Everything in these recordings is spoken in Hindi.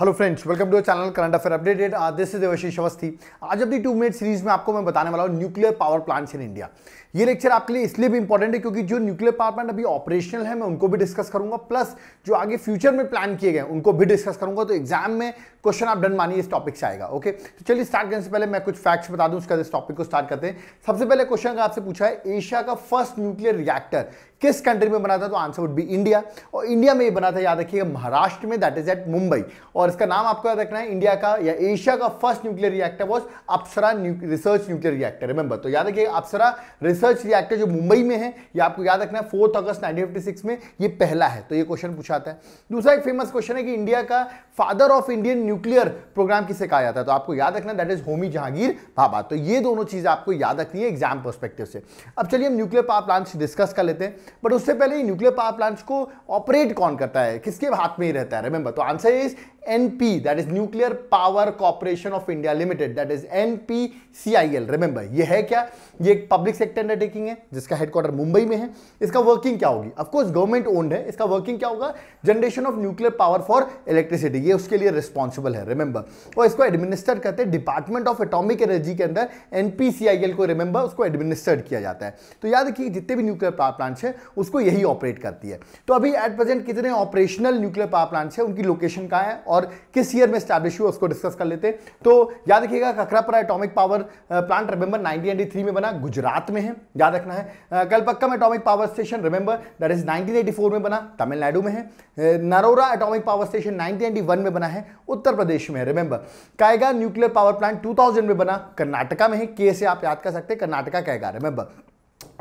hello friends welcome to channel current affair updated this is Devashish Awasthi आज अपनी टू मिनट सीरीज में आपको मैं बताने वाला हूँ nuclear power plants in India ये लेक्चर आपके लिए इसलिए भी इंपॉर्टेंट है क्योंकि जो न्यूक्लियर पावर प्लांट अभी ऑपरेशनल है मैं उनको भी डिस्कस करूंगा प्लस जो आगे फ्यूचर में प्लान किए गए उनको भी डिस्कस करूंगा तो एग्जाम में क्वेश्चन आप डन मानिए इस टॉपिक से आएगा ओके तो चलिए स्टार्ट करने से पहले मैं कुछ फैक्ट्स बता दूँ उसके बाद इस टॉपिक को स्टार्ट करते हैं सबसे पहले क्वेश्चन आपसे पूछा है एशिया का फर्स्ट न्यूक्लियर रिएक्टर किस कंट्री में बना था तो आंसर वुड बी इंडिया और इंडिया में ये बना था याद रखिएगा महाराष्ट्र में दैट इज एट मुंबई और इसका नाम आपको याद रखना है इंडिया का या एशिया का first nuclear reactor was Apsara research nuclear reactor remember तो याद रखिएगा अप्सरा रिसर्च रिएक्टर जो मुंबई में है ये आपको याद रखना है फोर्थ अगस्त नाइनटीन में ये पहला है तो ये क्वेश्चन पूछाता है दूसरा एक फेमस क्वेश्चन है कि इंडिया का father of Indian nuclear programme किसे कहा जाता है तो आपको याद रखना दैट इज होमी जहांगीर भाभा तो ये दोनों चीज़ आपको याद रखनी है एग्जाम परस्पेक्टिव से अब चलिए हम न्यूक्लियर पावर प्लांट्स डिस्कस कर लेते हैं बट उससे पहले न्यूक्लियर पावर प्लांट्स को ऑपरेट कौन करता है किसके हाथ में ही रहता है रिमेंबर तो answer is N P that is nuclear power that of India limited that is N P C I L remember यह है क्या यह एक पब्लिक सेक्टर अंडरटेकिंग है जिसका हेडक्वार्टर मुंबई में है इसका वर्किंग क्या होगी अफकोर्स गवर्नमेंट ओन्ड है इसका वर्किंग क्या होगा generation of nuclear power for electricity ये उसके लिए रिस्पॉन्सिबल है रिमेंबर और इसको एडमिनिस्टर करते हैं डिपार्टमेंट ऑफ एटॉमिक एनर्जी के अंदर एनपीसीआईएल को रिमेंबर उसको एडमिनिस्टर्ड किया जाता है तो याद रखिए जितने भी न्यूक्लियर पावर प्लांट्स हैं उसको यही ऑपरेट करती है तो अभी एट प्रेजेंट कितने ऑपरेशनल न्यूक्लियर पावर प्लांट्स हैं उनकी लोकेशन कहाँ है और किस ईयर में स्टैब्लिश हुआ उसको डिस्कस कर लेते हैं तो याद रखिएगा Kakrapar atomic power plant remember nineteen में बना गुजरात में है याद रखना है Kalpakkam atomic power station remember that is nineteen में बना तमिलनाडु में है uh, Narora atomic power station nineteen में बना है उत्तर प्रदेश में है remember Kaiga nuclear power plant two में बना कर्नाटका में है के से आप याद कर सकते हैं Karnataka Kaiga remember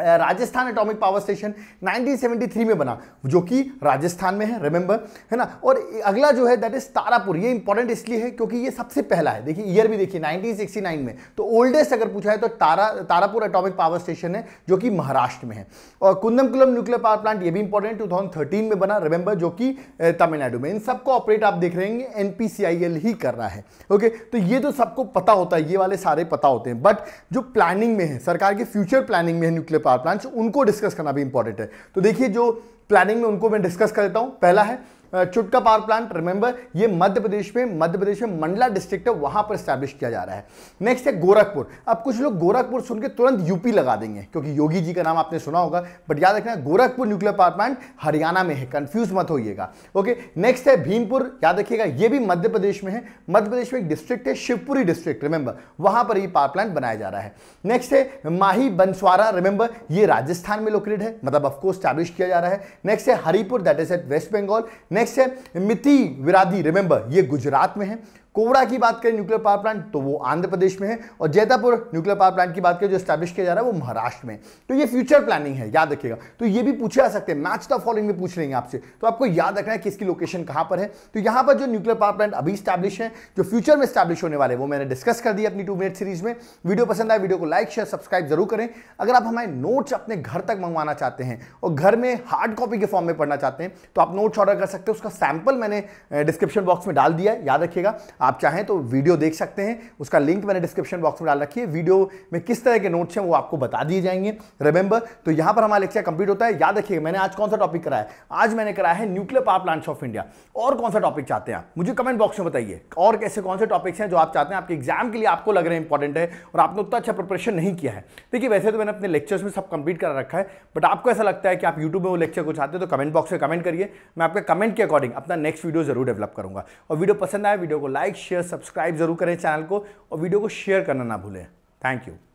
Rajasthan atomic power station 1973 में बना जो कि राजस्थान में है रिमेंबर है ना और अगला जो है दैट इज तारापुर ये इंपॉर्टेंट इसलिए है क्योंकि ये सबसे पहला है देखिए ईयर भी देखिए 1969 में तो ओल्डेस्ट अगर पूछा है तो Tara Tarapur atomic power station है जो कि महाराष्ट्र में है और कुंदमकुलम न्यूक्लियर पावर प्लांट ये भी इंपॉर्टेंट टू में बना रिमेंबर जो कि तमिलनाडु में इन सबको ऑपरेट आप देख रहे हैं एन ही कर रहा है ओके तो ये तो सबको पता होता है ये वाले सारे पता होते हैं बट जो प्लानिंग में है सरकार के फ्यूचर प्लानिंग में है न्यूक्लियर पावर प्लांट्स उनको डिस्कस करना भी इंपॉर्टेंट है तो देखिए जो प्लानिंग में उनको मैं डिस्कस कर देता हूँ पहला है चुटका पावर प्लांट रिमेंबर ये मध्य प्रदेश में मध्य प्रदेश में मंडला डिस्ट्रिक्ट है वहां पर स्टैब्लिश किया जा रहा है नेक्स्ट है गोरखपुर अब कुछ लोग गोरखपुर सुन के तुरंत यूपी लगा देंगे क्योंकि योगी जी का नाम आपने सुना होगा बट याद रखना Gorakhpur nuclear power plant Haryana में है कंफ्यूज मत होइएगा ओके नेक्स्ट है भीमपुर याद रखिएगा ये भी मध्य प्रदेश में है मध्य प्रदेश में एक डिस्ट्रिक्ट है शिवपुरी डिस्ट्रिक्ट रिमेंबर वहां पर ये पावर प्लांट बनाया जा रहा है नेक्स्ट है माही बंसवारा रिमेंबर ये राजस्थान में लोकेटेड है मतलब ऑफकोर्स स्टैब्लिश किया जा रहा है नेक्स्ट है Haripur that is at West Bengal next है मिति विरादी रिमेंबर ये गुजरात में है कोवड़ा की बात करें न्यूक्लियर पावर प्लांट तो वो आंध्र प्रदेश में है और जैतापुर न्यूक्लियर पावर प्लांट की बात करें जो स्टैब्लिश किया जा रहा है वो महाराष्ट्र में तो ये फ्यूचर प्लानिंग है याद रखिएगा तो ये भी पूछे जा सकते हैं मैच द फॉलोइंग में पूछ हैं आपसे तो आपको याद रखना है किसकी लोकेशन कहां पर है तो यहाँ पर जो न्यूक्लियर पावर प्लांट अभी स्टैब्लिश है जो फ्यूचर में स्टैब्लिश होने वाले वो मैंने डिस्कस कर दिया अपनी टू मिनट सीरीज में वीडियो पसंद आए वीडियो को लाइक शेयर सब्सक्राइब जरूर करें अगर आप हमारे नोट्स अपने घर तक मंगवाना चाहते हैं और घर में हार्ड कॉपी के फॉर्म में पढ़ना चाहते हैं तो आप नोट्स ऑर्डर कर सकते हैं उसका सैंपल मैंने डिस्क्रिप्शन बॉक्स में डाल दिया है याद रखिएगा आप चाहें तो वीडियो देख सकते हैं उसका लिंक मैंने डिस्क्रिप्शन बॉक्स में डाल रखी है वीडियो में किस तरह के नोट्स हैं वो आपको बता दिए जाएंगे रिमेंबर तो यहां पर हमारा लेक्चर कंप्लीट होता है याद रखिएगा मैंने आज कौन सा टॉपिक कराया आज मैंने कराया है nuclear power plants of India और कौन सा टॉपिक चाहते हैं मुझे कमेंट बॉक्स में बताइए और कैसे कौन से टॉपिक्स हैं जो आप चाहते हैं आपके एग्जाम के लिए आपको लग रहे हैं इंपॉर्टेंट है और आपने उतना अच्छा प्रिपरेशन नहीं किया है देखिए वैसे तो मैंने अपने लेक्चर्स में सब कंप्लीट कर रखा है बट आपको ऐसा लगता है कि आप यूट्यूब में वो लेक्चर को चाहते हैं तो कमेंट बॉक्स में कमेंट करिए मैं आपके कमेंट के अकॉर्डिंग अपना नेक्स्ट वीडियो जरूर डेवलप करूंगा और वीडियो पसंद आया वीडियो को लाइक शेयर सब्सक्राइब जरूर करें चैनल को और वीडियो को शेयर करना ना भूलें थैंक यू